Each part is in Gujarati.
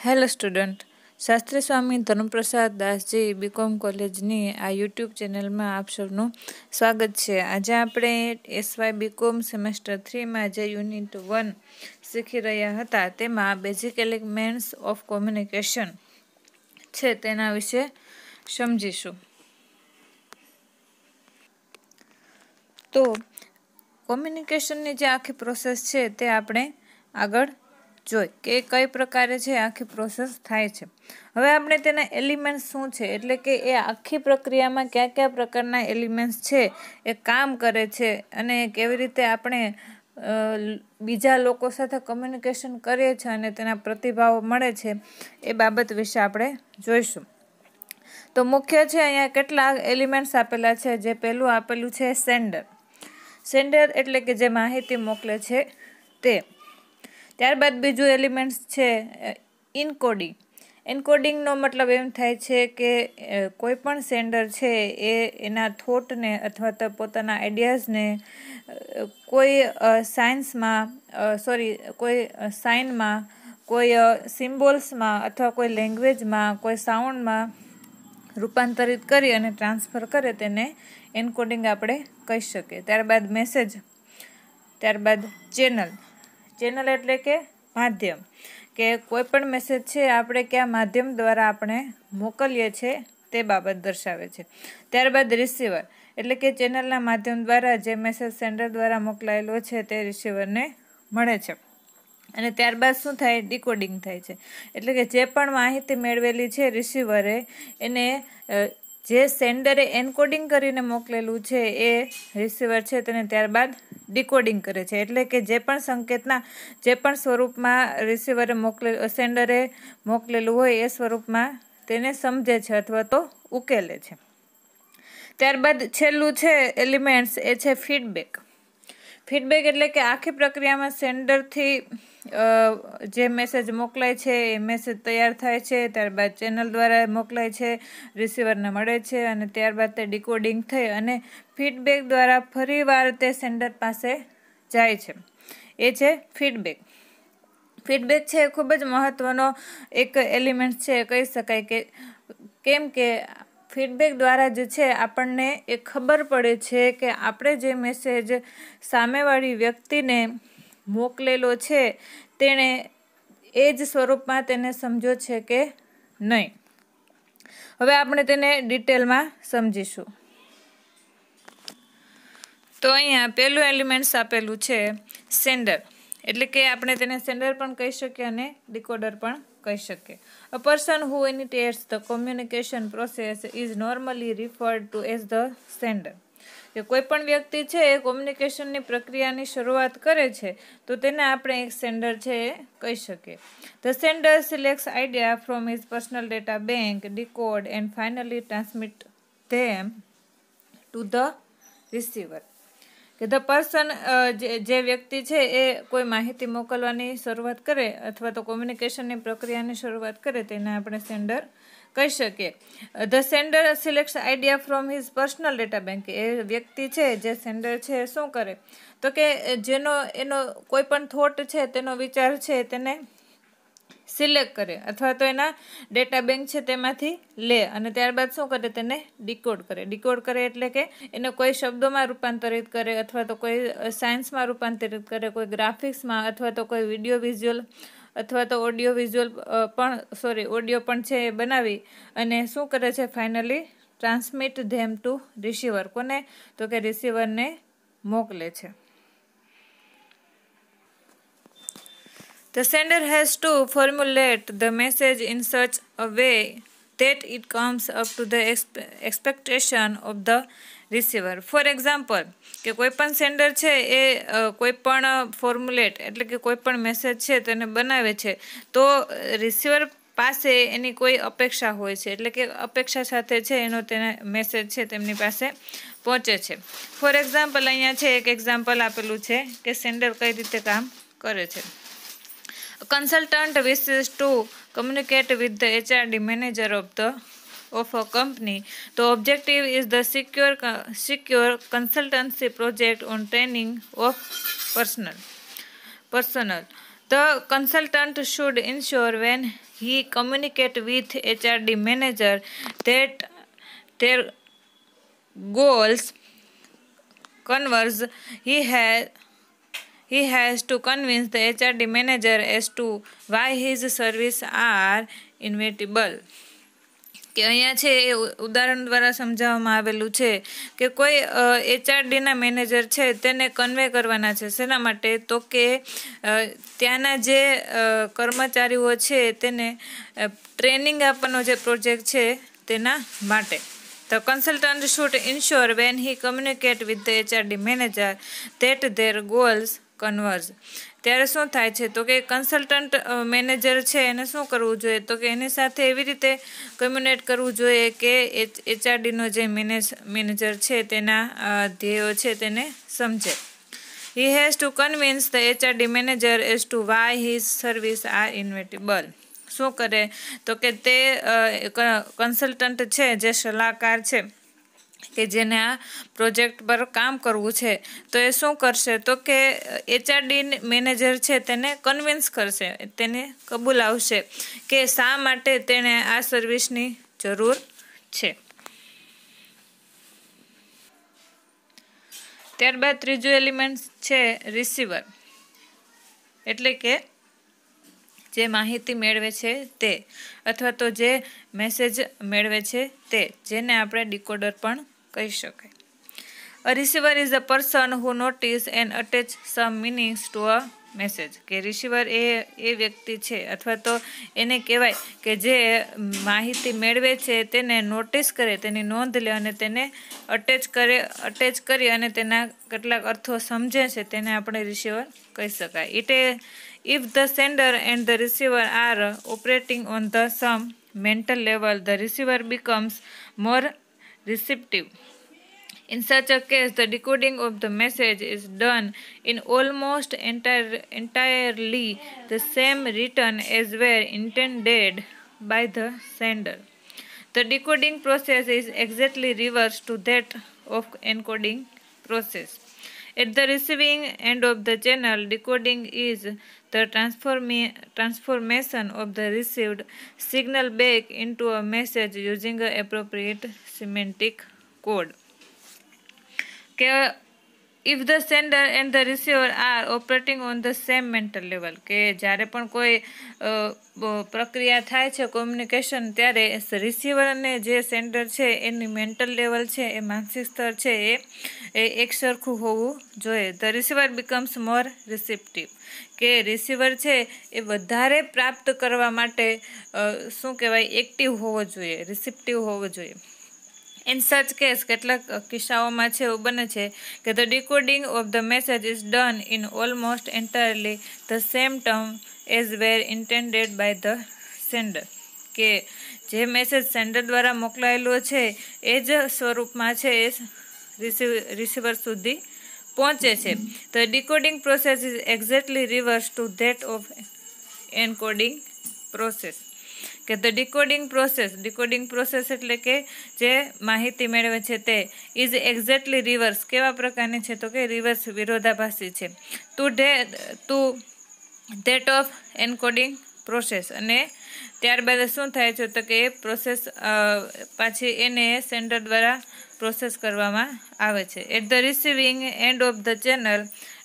Hello student Shastri Swami Dharmaprasad Dasji BCom કોલેજની આ યુટ્યુબ ચેનલમાં આપ સૌનું સ્વાગત છે આજે આપણે એસવાય બીકોમ સેમેસ્ટર થ્રીમાં જે યુનિટ વન શીખી રહ્યા હતા તેમાં બેઝિક એલિમેન્ટ્સ ઓફ કોમ્યુનિકેશન છે તેના વિશે સમજીશું તો કોમ્યુનિકેશનની જે આખી પ્રોસેસ છે તે આપણે આગળ જોઈ કે કઈ પ્રકારે છે આખી પ્રોસેસ થાય છે હવે આપણે તેના એલિમેન્ટ્સ શું છે એટલે કે એ આખી પ્રક્રિયામાં કયા કયા પ્રકારના એલિમેન્ટ્સ છે એ કામ કરે છે અને કેવી રીતે આપણે બીજા લોકો સાથે કમ્યુનિકેશન કરીએ છીએ અને તેના પ્રતિભાવો મળે છે એ બાબત વિશે આપણે જોઈશું તો મુખ્ય છે અહીંયા કેટલા એલિમેન્ટ્સ આપેલા છે જે પહેલું આપેલું છે સેન્ડર સેન્ડર એટલે કે જે માહિતી મોકલે છે તે ત્યારબાદ બીજું એલિમેન્ટ્સ છે ઇનકોડિંગ એન્કોડિંગનો મતલબ એમ થાય છે કે કોઈપણ સેન્ડર છે એ એના થોટને અથવા તો પોતાના આઈડિયાઝને કોઈ સાયન્સમાં સોરી કોઈ સાઇનમાં કોઈ સિમ્બોલ્સમાં અથવા કોઈ લેંગ્વેજમાં કોઈ સાઉન્ડમાં રૂપાંતરિત કરી અને ટ્રાન્સફર કરે તેને એન્કોડિંગ આપણે કહી શકીએ ત્યારબાદ મેસેજ ત્યારબાદ ચેનલ ચેનલ એટલે કે માધ્યમ કે કોઈપણ મેસેજ છે આપણે કયા માધ્યમ દ્વારા આપણે મોકલીએ છીએ તે બાબત દર્શાવે છે ત્યારબાદ રિસીવર એટલે કે ચેનલના માધ્યમ દ્વારા જે મેસેજ સેન્ડર દ્વારા મોકલાયેલો છે તે રિસીવરને મળે છે અને ત્યારબાદ શું થાય ડીકોડિંગ થાય છે એટલે કે જે પણ માહિતી મેળવેલી છે રિસીવરે એને જે સેન્ડરે એન્કોડિંગ કરીને મોકલેલું છે એ રિસીવર છે તેને ત્યારબાદ ડિકોડિંગ કરે છે એટલે કે જે પણ સંકેતના જે પણ સ્વરૂપમાં રિસીવરે મોકલે સેન્ડરે મોકલેલું હોય એ સ્વરૂપમાં તેને સમજે છે અથવા તો ઉકેલે છે ત્યારબાદ છેલ્લું છે એલિમેન્ટ્સ એ છે ફીડબેક ફીડબેક એટલે કે આખી પ્રક્રિયામાં સેન્ડરથી જે મેસેજ મોકલાય છે એ મેસેજ તૈયાર થાય છે ત્યારબાદ ચેનલ દ્વારા મોકલાય છે રિસીવરને મળે છે અને ત્યારબાદ તે ડીકોડિંગ થઈ અને ફીડબેક દ્વારા ફરીવાર તે સેન્ડર પાસે જાય છે એ છે ફીડબેક ફીડબેક છે એ ખૂબ જ મહત્ત્વનો એક એલિમેન્ટ છે કહી શકાય કે કેમ કે ફીડબેક દ્વારા જે છે આપણને એ ખબર પડે છે કે આપણે જે મેસેજ સામેવાળી વ્યક્તિને મોકલેલો છે તેણે એ જ સ્વરૂપમાં તેને સમજો છે કે નહીં હવે આપણે તેને ડિટેલમાં સમજીશું તો અહીંયા પહેલું એલિમેન્ટ્સ આપેલું છે સેન્ડર એટલે કે આપણે તેને સેન્ડર પણ કહી શકીએ અને ડિકોડર પણ કહી શકીએ a person who initiates the communication process is normally referred to as the sender કે કોઈ પણ વ્યક્તિ છે એ કોમ્યુનિકેશનની પ્રક્રિયાની શરૂઆત કરે છે તો તેને આપણે એક સેન્ડર છે એ કહી શકીએ the sender selects idea from his personal data bank decode and finally transmit them to the receiver કે ધ પર્સન જે વ્યક્તિ છે એ કોઈ માહિતી મોકલવાની શરૂઆત કરે અથવા તો કોમ્યુનિકેશનની પ્રક્રિયાની શરૂઆત કરે તેને આપણે સેન્ડર કહી શકીએ the sender select idea from his personal data bank એ વ્યક્તિ છે જે સેન્ડર છે શું કરે તો કે જેનો એનો કોઈ પણ થોટ છે તેનો વિચાર છે તેને સિલેક્ટ કરે અથવા તો એના ડેટા બેંક છે તેમાંથી લે અને ત્યારબાદ શું કરે તેને ડિકોડ કરે ડિકોડ કરે એટલે કે એને કોઈ શબ્દોમાં રૂપાંતરિત કરે અથવા તો કોઈ સાયન્સમાં રૂપાંતરિત કરે કોઈ ગ્રાફિક્સમાં અથવા તો કોઈ વિડીયો વિઝ્યુઅલ અથવા તો ઓડિયો વિઝ્યુઅલ પણ સોરી ઓડિયો પણ છે એ બનાવી અને શું કરે છે finally transmit them to receiver કોને તો કે રિસીવરને મોકલે છે The sender has to formulate the message in such a way that it comes up to the exp expectation of the receiver for example કે કોઈપણ સેન્ડર છે એ કોઈપણ ફોર્મ્યુલેટ એટલે કે કોઈપણ મેસેજ છે તેને બનાવે છે તો રિસીવર પાસે એની કોઈ અપેક્ષા હોય છે એટલે કે અપેક્ષા સાથે છે એનો તેને મેસેજ છે તેમની પાસે પહોંચે છે ફોર એક્ઝામ્પલ અહીંયા છે એક એક્ઝામ્પલ આપેલું છે કે સેન્ડર કઈ રીતે કામ કરે છે A consultant wishes to communicate with the HRD manager of the of a company. The objective is the secure secure consultancy project on training of personnel. Personnel. The consultant should ensure when he communicate with HRD manager that their goals converse he has he has to convince the HRD manager as to why his service are inevitable. કે અહીંયા છે એ ઉદાહરણ દ્વારા સમજાવવામાં આવેલું છે કે કોઈ એચઆરડીના મેનેજર છે તેને કન્વે કરવાના છે શેના માટે તો કે ત્યાંના જે કર્મચારીઓ છે તેને ટ્રેનિંગ આપવાનો જે પ્રોજેક્ટ છે તેના માટે The consultant should ensure when he communicates with the HRD manager that their goals converge ત્યારે શું થાય છે તો કે કન્સલ્ટન્ટ મેનેજર છે એને શું કરવું જોઈએ તો કે એની સાથે એવી રીતે કમ્યુનિકેટ કરવું જોઈએ કે એચઆરડીનો જે મેનેજ મેનેજર છે તેના ધ્યેયો છે તેને સમજે he has to convince the HRD manager as to why his service are inevitable શું કરે તો કે તે કન્સલ્ટન્ટ છે જે સલાહકાર છે કે જેને આ પ્રોજેક્ટ પર કામ કરવું છે તો એ શું કરશે તો કે એચઆરડી મેનેજર છે તેને કન્વિન્સ કરશે તેને કબૂલ આવશે કે શા માટે તેણે આ સર્વિસની જરૂર છે ત્યારબાદ ત્રીજું એલિમેન્ટ છે રિસીવર એટલે કે જે માહિતી મેળવે છે તે અથવા તો જે મેસેજ મેળવે છે તે જેને આપણે ડિકોડર પણ કહી શકાય a receiver is a person who notice and attach some meanings to a message કે રિસીવર એ એ વ્યક્તિ છે અથવા તો એને કહેવાય કે જે માહિતી મેળવે છે તેને નોટિસ કરે તેની નોંધ લે અને તેને અટેચ કરે અટેચ કરી અને તેના કેટલાક અર્થો સમજે છે તેને આપણે રિસીવર કહી શકાય it a if the sender and the receiver are operating on the same mental level the receiver becomes more receptive. In such a case, the decoding of the message is done in almost entire, entirely the same written as were intended by the sender. The decoding process is exactly reversed to that of encoding process. At the receiving end of the channel, decoding is the transformation of the received signal back into a message using appropriate semantic code. If the sender and the receiver are operating on the same mental level કે જ્યારે પણ કોઈ પ્રક્રિયા થાય છે કોમ્યુનિકેશન ત્યારે રિસીવર અને જે સેન્ડર છે એની મેન્ટલ લેવલ છે એ માનસિક સ્તર છે એ એ એક સરખું હોવું જોઈએ the receiver becomes more receptive કે રિસીવર છે એ વધારે પ્રાપ્ત કરવા માટે શું કહેવાય એક્ટિવ હોવો જોઈએ રિસિપ્ટિવ હોવો જોઈએ In such case, કેટલાક કિસ્સાઓમાં છે એવું બને છે કે the decoding of the message is done in almost entirely the same term as were intended by the sender કે જે મેસેજ સેન્ડર દ્વારા મોકલાયેલો છે એ જ સ્વરૂપમાં છે એ રિસીવ રિસીવર સુધી પહોંચે છે the decoding process is exactly reverse to that of encoding process કે the decoding process decoding process એટલે કે જે માહિતી મેળવે છે તે ઇઝ એક્ઝેક્ટલી રિવર્સ કેવા પ્રકારની છે તો કે રિવર્સ વિરોધાભાસી છે to day to that of encoding process અને ત્યારબાદ શું થાય છે તો કે એ પ્રોસેસ પાછી એને સેન્ડર દ્વારા પ્રોસેસ કરવામાં આવે છે at the receiving end of the channel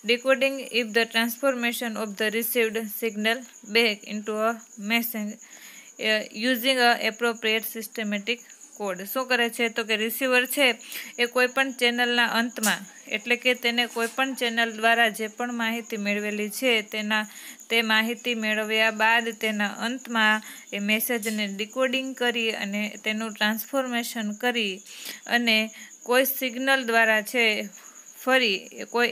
decoding if the transformation of the received signal back into a message using a appropriate systematic code શું કરે છે તો કે રિસીવર છે એ કોઈપણ ચેનલના અંતમાં એટલે કે તેને કોઈપણ ચેનલ દ્વારા જે પણ માહિતી મેળવેલી છે તેના તે માહિતી મેળવ્યા બાદ તેના અંતમાં એ મેસેજને ડીકોડિંગ કરી અને તેનું ટ્રાન્સફોર્મેશન કરી અને કોઈ સિગ્નલ દ્વારા છે ફરી કોઈ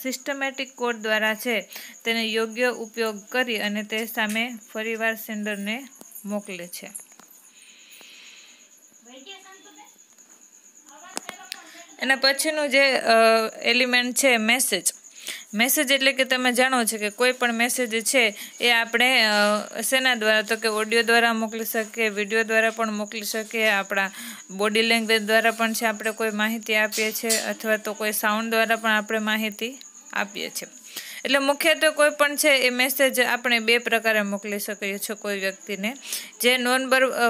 સિસ્ટમેટિક કોડ દ્વારા છે તેને યોગ્ય ઉપયોગ કરી અને તે સામે ફરીવાર સેન્ડરને મોકલે છે એના પછીનું જે એલિમેન્ટ છે મેસેજ મેસેજ એટલે કે તમે જાણો છો કે કોઈ પણ મેસેજ છે એ આપણે શેના દ્વારા તો કે ઓડિયો દ્વારા મોકલી શકીએ વિડીયો દ્વારા પણ મોકલી શકીએ આપણા બોડી લેંગ્વેજ દ્વારા પણ છે આપણે કોઈ માહિતી આપીએ છીએ અથવા તો કોઈ સાઉન્ડ દ્વારા પણ આપણે માહિતી આપીએ છીએ એટલે મુખ્યત્વે કોઈ પણ છે એ મેસેજ આપણે બે પ્રકારે મોકલી શકીએ છીએ કોઈ વ્યક્તિને જે નોન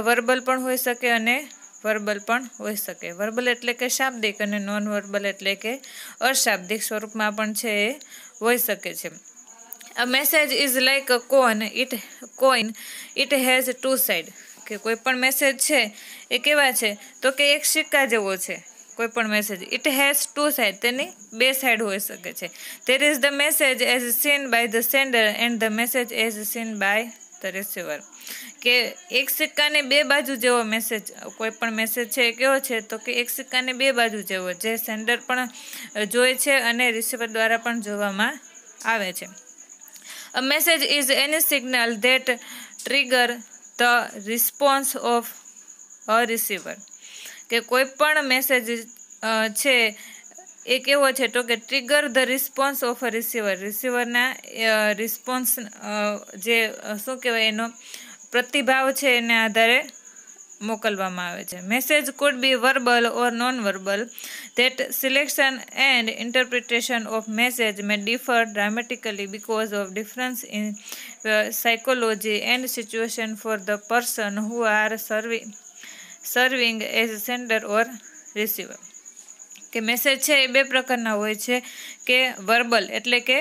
વર્બલ પણ હોઈ શકે અને વર્બલ પણ હોઈ શકે વર્બલ એટલે કે શાબ્દિક અને નોન વર્બલ એટલે કે અશાબ્દિક સ્વરૂપમાં પણ છે એ હોઈ શકે છે a message is like a coin it coin it has two side કે કોઈ પણ મેસેજ છે એ કેવા છે તો કે એક સિક્કા જેવો છે કોઈ પણ message it has two side તેની બે સાઇડ હોઈ શકે છે there is the message as seen by the sender and the message as seen by the receiver કે એક સિક્કાને બે બાજુ જેવો મેસેજ કોઈ પણ મેસેજ છે એ કેવો છે તો કે એક સિક્કાને બે બાજુ જેવો જે સેન્ડર પણ જોઈ છે અને રિસીવર દ્વારા પણ જોવામાં આવે છે a message is any signal that trigger the response of a receiver કે કોઈ પણ મેસેજ છે એ કેવો છે તો કે trigger the response of a receiver રિસીવરના રિસ્પોન્સ જે શું કહેવાય એનો પ્રતિભાવ છે એના આધારે મોકલવામાં આવે છે message could be verbal or non verbal that selection and interpretation of message may differ dramatically because of difference in psychology and situation for the person who are serving serving as sender or receiver કે મેસેજ છે એ બે પ્રકારના હોય છે કે વર્બલ એટલે કે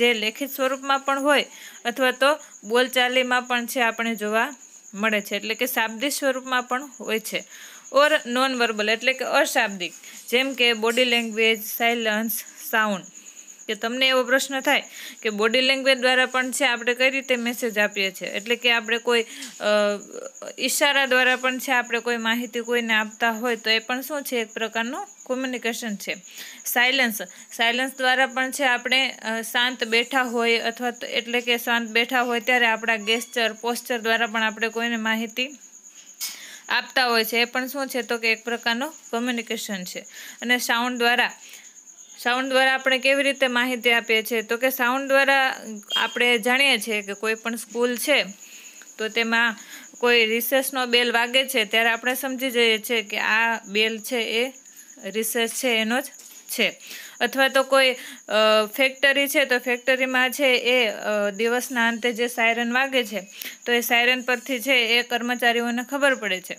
જે લેખિત સ્વરૂપમાં પણ હોય અથવા તો બોલચાલીમાં પણ છે આપણે જોવા મળે છે એટલે કે શાબ્દિક સ્વરૂપમાં પણ હોય છે ઓર નોન વર્બલ એટલે કે અશાબ્દિક જેમ કે બોડી લેંગ્વેજ સાયલન્સ સાઉન્ડ કે તમને એવો પ્રશ્ન થાય કે બોડી લેંગ્વેજ દ્વારા પણ છે આપણે કઈ રીતે મેસેજ આપીએ છીએ એટલે કે આપણે કોઈ ઈશારા દ્વારા પણ છે આપણે કોઈ માહિતી કોઈને આપતા હોય તો એ પણ શું છે એક પ્રકારનું કોમ્યુનિકેશન છે સાયલન્સ સાયલન્સ દ્વારા પણ છે આપણે શાંત બેઠા હોય અથવા એટલે કે શાંત બેઠા હોય ત્યારે આપણા ગેસ્ચર પોસ્ચર દ્વારા પણ આપણે કોઈને માહિતી આપતા હોય છે એ પણ શું છે તો કે એક પ્રકારનું કોમ્યુનિકેશન છે અને સાઉન્ડ દ્વારા સાઉન્ડ દ્વારા આપણે કેવી રીતે માહિતી આપીએ છીએ તો કે સાઉન્ડ દ્વારા આપણે જાણીએ છીએ કે કોઈ પણ સ્કૂલ છે તો તેમાં કોઈ રિસેસનો બેલ વાગે છે ત્યારે આપણે સમજી જઈએ છીએ કે આ બેલ છે એ રિસેસ છે એનો જ છે અથવા તો કોઈ ફેક્ટરી છે તો ફેક્ટરીમાં છે એ દિવસના અંતે જે સાયરન વાગે છે તો એ સાયરન પરથી છે એ કર્મચારીઓને ખબર પડે છે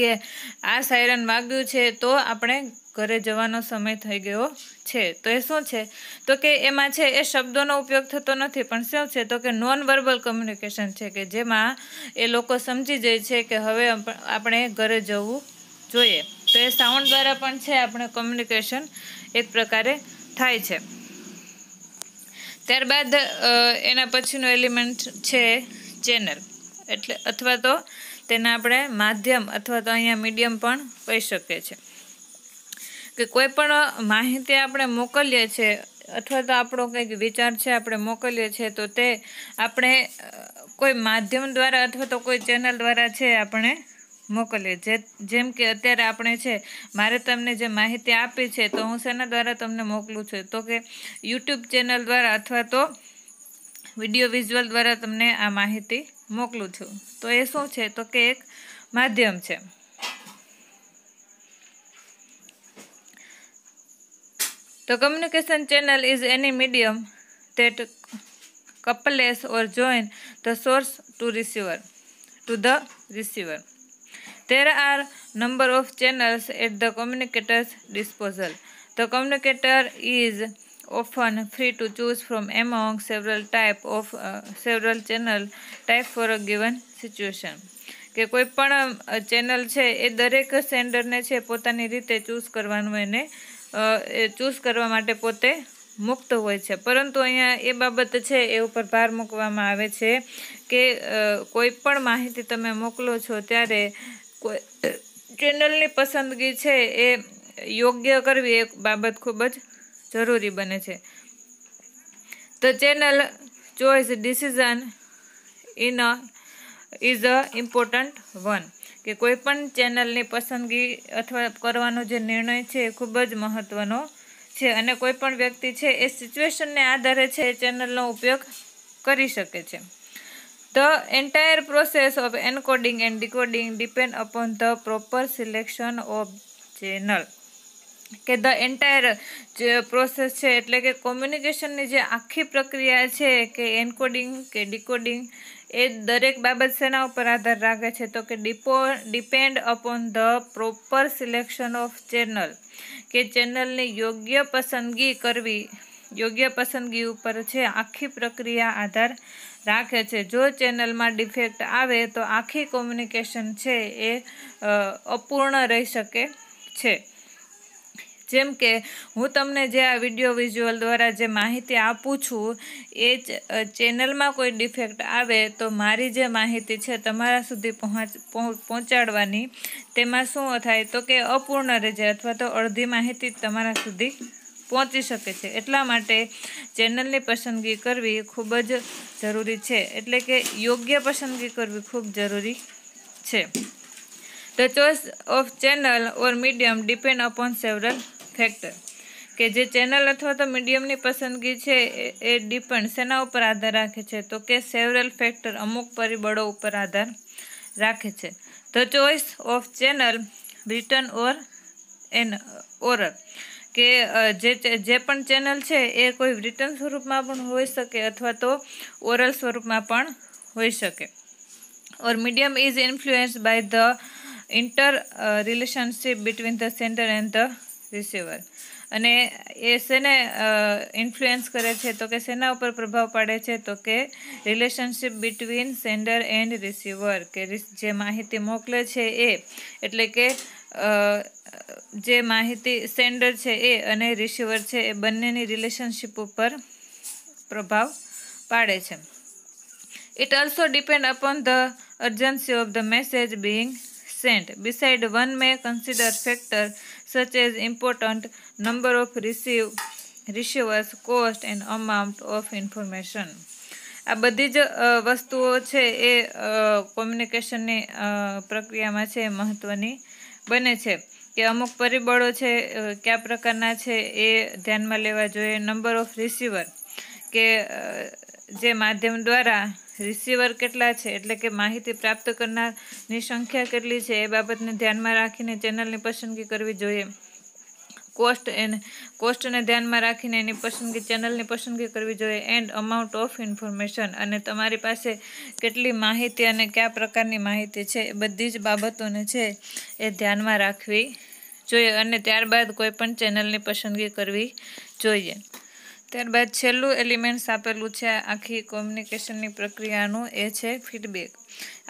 કે આ સાયરન વાગ્યું છે તો આપણે ઘરે જવાનો સમય થઈ ગયો છે તો એ શું છે તો કે એમાં છે એ શબ્દોનો ઉપયોગ થતો નથી પણ શું છે તો કે નોન વર્બલ કમ્યુનિકેશન છે કે જેમાં એ લોકો સમજી જાય છે કે હવે આપણે ઘરે જવું જોઈએ તો એ સાઉન્ડ દ્વારા પણ છે આપણે કોમ્યુનિકેશન એક પ્રકારે થાય છે ત્યારબાદ એના પછીનું એલિમેન્ટ છે ચેનલ એટલે અથવા તો તેને આપણે માધ્યમ અથવા તો અહીંયા મીડિયમ પણ કહી શકીએ છીએ કે કોઈ પણ માહિતી આપણે મોકલીએ છીએ અથવા તો આપણો કંઈક વિચાર છે આપણે મોકલીએ છીએ તો તે આપણે કોઈ માધ્યમ દ્વારા અથવા તો કોઈ ચેનલ દ્વારા છે આપણે મોકલીએ જે જેમ કે અત્યારે આપણે છે મારે તમને જે માહિતી આપી છે તો હું શેના દ્વારા તમને મોકલું છું તો કે યુટ્યુબ ચેનલ દ્વારા અથવા તો વિડીયો વિઝ્યુઅલ દ્વારા તમને આ માહિતી મોકલું છું તો એ શું છે તો કે એક માધ્યમ છે The communication channel is any medium that couples or join the source to receiver to the receiver. There are number of channels at the communicator's disposal. The communicator is often free to choose from among several type of uh, several channel type for a given situation. કે કોઈ પણ ચેનલ છે એ દરેક સેન્ડરને છે પોતાની રીતે ચૂઝ કરવાનું એને એ ચૂઝ કરવા માટે પોતે મુક્ત હોય છે પરંતુ અહીંયા એ બાબત છે એ ઉપર ભાર મૂકવામાં આવે છે કે કોઈ પણ માહિતી તમે મોકલો છો ત્યારે કોઈ ચેનલની પસંદગી છે એ યોગ્ય કરવી એ બાબત ખૂબ જ જરૂરી બને છે the channel choice decision in a is a important one કે કોઈપણ ચેનલની પસંદગી અથવા કરવાનો જે નિર્ણય છે એ ખૂબ જ મહત્ત્વનો છે અને કોઈપણ વ્યક્તિ છે એ સિચ્યુએશનને આધારે છે એ ચેનલનો ઉપયોગ કરી શકે છે the entire process of encoding and decoding depend upon the proper selection of channel કે ધ એન્ટાયર જે પ્રોસેસ છે એટલે કે કોમ્યુનિકેશનની જે આખી પ્રક્રિયા છે કે એન્કોડિંગ કે ડિકોડિંગ એ દરેક બાબત શેના ઉપર આધાર રાખે છે તો કે ડિપો depend upon the proper selection of channel કે ચેનલની યોગ્ય પસંદગી કરવી યોગ્ય પસંદગી ઉપર છે આખી પ્રક્રિયા આધાર રાખે છે જો ચેનલમાં ડિફેક્ટ આવે તો આખી કોમ્યુનિકેશન છે એ અપૂર્ણ રહી શકે છે જેમ કે હું તમને જે આ વિડીયો વિઝ્યુઅલ દ્વારા જે માહિતી આપું છું એ જ ચેનલમાં કોઈ ડિફેક્ટ આવે તો મારી જે માહિતી છે તમારા સુધી પહોંચ પહોંચાડવાની તેમાં શું થાય તો કે અપૂર્ણ રહે છે અથવા તો અડધી માહિતી તમારા સુધી પહોંચી શકે છે એટલા માટે ચેનલની પસંદગી કરવી ખૂબ જ જરૂરી છે એટલે કે યોગ્ય પસંદગી કરવી ખૂબ જરૂરી છે the choice of channel or medium depend upon several factor કે જે ચેનલ અથવા તો મીડિયમની પસંદગી છે એ ડિપેન્ડ શેના ઉપર આધાર રાખે છે તો કે સેવરલ ફેક્ટર અમુક પરિબળો ઉપર આધાર રાખે છે the choice of channel written or an oral કે જે જે પણ ચેનલ છે એ કોઈ બ્રિટન સ્વરૂપમાં પણ હોઈ શકે અથવા તો ઓરલ સ્વરૂપમાં પણ હોઈ શકે or medium is influence by the inter relationship between the sender and the receiver અને એ શેને ઇન્ફ્લુએન્સ કરે છે તો કે શેના ઉપર પ્રભાવ પાડે છે તો કે relationship between sender and receiver કે જે માહિતી મોકલે છે એ એટલે કે જે માહિતી સેન્ડર છે એ અને રિસીવર છે એ બંનેની રિલેશનશીપ ઉપર પ્રભાવ પાડે છે it also depend upon the urgency of the message being sent besides one may consider factor such as important number of receive receivers cost and amount of information આ બધી જ વસ્તુઓ છે એ કોમ્યુનિકેશનની પ્રક્રિયામાં છે મહત્ત્વની બને છે કે અમુક પરિબળો છે કયા પ્રકારના છે એ ધ્યાનમાં લેવા જોઈએ નંબર ઓફ રિસીવર કે જે માધ્યમ દ્વારા રિસીવર કેટલા છે એટલે કે માહિતી પ્રાપ્ત કરનારની સંખ્યા કેટલી છે એ બાબતને ધ્યાનમાં રાખીને ચેનલની પસંદગી કરવી જોઈએ કોસ્ટ એને કોસ્ટને ધ્યાનમાં રાખીને એની પસંદગી ચેનલની પસંદગી કરવી જોઈએ એન્ડ અમાઉન્ટ ઓફ ઇન્ફોર્મેશન અને તમારી પાસે કેટલી માહિતી અને કયા પ્રકારની માહિતી છે એ બધી જ બાબતોને છે એ ધ્યાનમાં રાખવી જોઈએ અને ત્યારબાદ કોઈપણ ચેનલની પસંદગી કરવી જોઈએ ત્યારબાદ છેલ્લું એલિમેન્ટ્સ આપેલું છે આખી કોમ્યુનિકેશનની પ્રક્રિયાનું એ છે ફીડબેક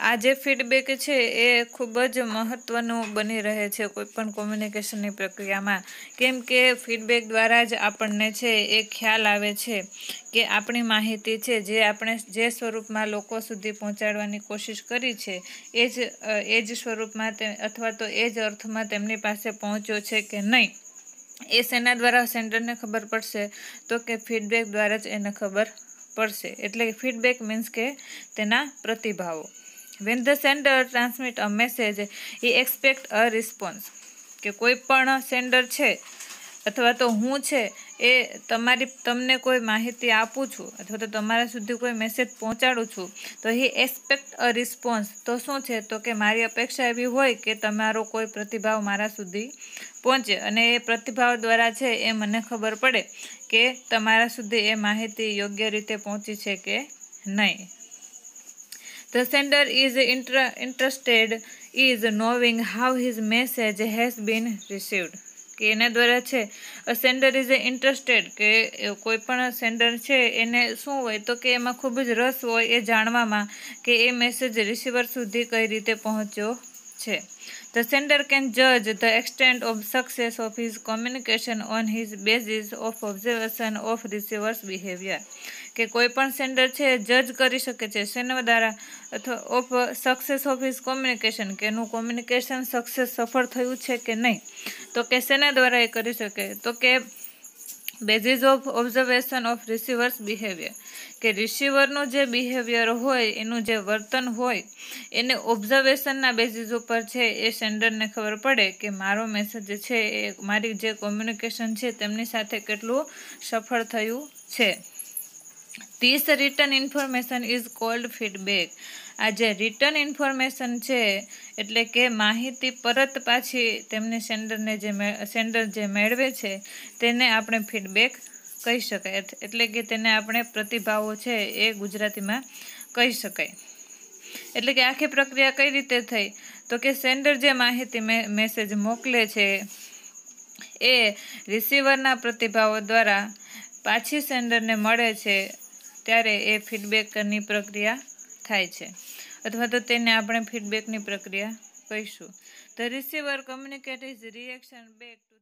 આ જે ફીડબેક છે એ ખૂબ જ મહત્ત્વનું બની રહે છે કોઈપણ કોમ્યુનિકેશનની પ્રક્રિયામાં કેમ કે ફીડબેક દ્વારા જ આપણને છે એ ખ્યાલ આવે છે કે આપણી માહિતી છે જે આપણે જે સ્વરૂપમાં લોકો સુધી પહોંચાડવાની કોશિશ કરી છે એ જ એ જ સ્વરૂપમાં અથવા તો એ જ અર્થમાં તેમની પાસે પહોંચ્યો છે કે નહીં એ શેના દ્વારા સેન્ટરને ખબર પડશે તો કે ફીડબેક દ્વારા જ એને ખબર પડશે એટલે ફીડબેક મીન્સ કે તેના પ્રતિભાવો when the sender transmit a message he expect a response કે કોઈ પણ સેન્ડર છે અથવા તો હું છે એ તમારી તમને કોઈ માહિતી આપું છું અથવા તો તમારા સુધી કોઈ મેસેજ પહોંચાડું છું તો હી એક્સપેક્ટ અ રિસ્પોન્સ તો શું છે તો કે મારી અપેક્ષા એવી હોય કે તમારો કોઈ પ્રતિભાવ મારા સુધી પહોંચે અને એ પ્રતિભાવ દ્વારા છે એ મને ખબર પડે કે તમારા સુધી એ માહિતી યોગ્ય રીતે પહોંચી છે કે નહીં the sender is inter interested is knowing how his message has been received કે એના દ્વારા છે સેન્ડર ઇઝ ઇન્ટરેસ્ટેડ કે કોઈ પણ સેન્ડર છે એને શું હોય તો કે એમાં ખૂબ જ રસ હોય એ જાણવામાં કે એ મેસેજ રિસીવર સુધી કઈ રીતે પહોંચ્યો છે The sender can judge the extent of success of his communication on his basis of observation of receiver's behavior. કે કોઈ પણ સેન્ડર છે જજ કરી શકે છે શેના દ્વારા અથવા of success of his communication કે એનું કોમ્યુનિકેશન સક્સેસ સફળ થયું છે કે નહીં તો કે શેના દ્વારા એ કરી શકે તો કે basis of observation of receiver's behaviour કે રિસીવરનું જે બિહેવિયર હોય એનું જે વર્તન હોય એને ઓબ્ઝર્વેશનના બેઝિસ ઉપર છે એ સેન્ડરને ખબર પડે કે મારો મેસેજ છે એ મારી જે કોમ્યુનિકેશન છે તેમની સાથે કેટલું સફળ થયું છે this return information is called feedback આ જે રિટર્ન ઇન્ફોર્મેશન છે એટલે કે માહિતી પરત પાછી તેમને સેન્ડરને જે સેન્ડર જે મેળવે છે તેને આપણે ફીડબેક કહી શકાય એટલે કે તેને આપણે પ્રતિભાવો છે એ ગુજરાતીમાં કહી શકાય એટલે કે આખી પ્રક્રિયા કઈ રીતે થઈ તો કે સેન્ડર જે માહિતી મેસેજ મોકલે છે એ રિસીવરના પ્રતિભાવો દ્વારા પાછી સેન્ડરને મળે છે ત્યારે એ ફીડબેકની પ્રક્રિયા થાય છે અથવા તો તેને આપણે ફીડબેકની પ્રક્રિયા કહીશું the receiver communicate is reaction back two